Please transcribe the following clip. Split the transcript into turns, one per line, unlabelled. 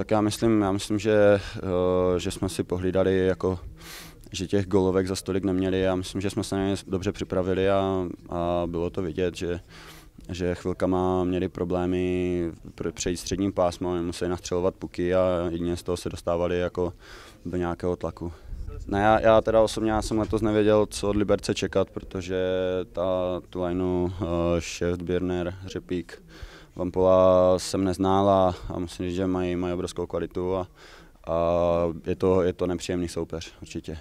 Tak já myslím, já myslím že, eh, že jsme si pohlídali jako že těch golovek za stolik neměli. Já myslím, že jsme se na ně dobře připravili a, a bylo to vidět, že, že chvilkama měli problémy přejít středním pásmem, museli nastřelovat puky a jedině z toho se dostávali jako do nějakého tlaku. Ne, no já, já teda osobně já jsem letos nevěděl, co od Liberce čekat, protože ta tu lineu uh, eh, Šeft, Birner, Řepík, Vampola jsem neznal a, a musím říct, že mají, mají obrovskou kvalitu a, a je, to, je to nepříjemný soupeř určitě.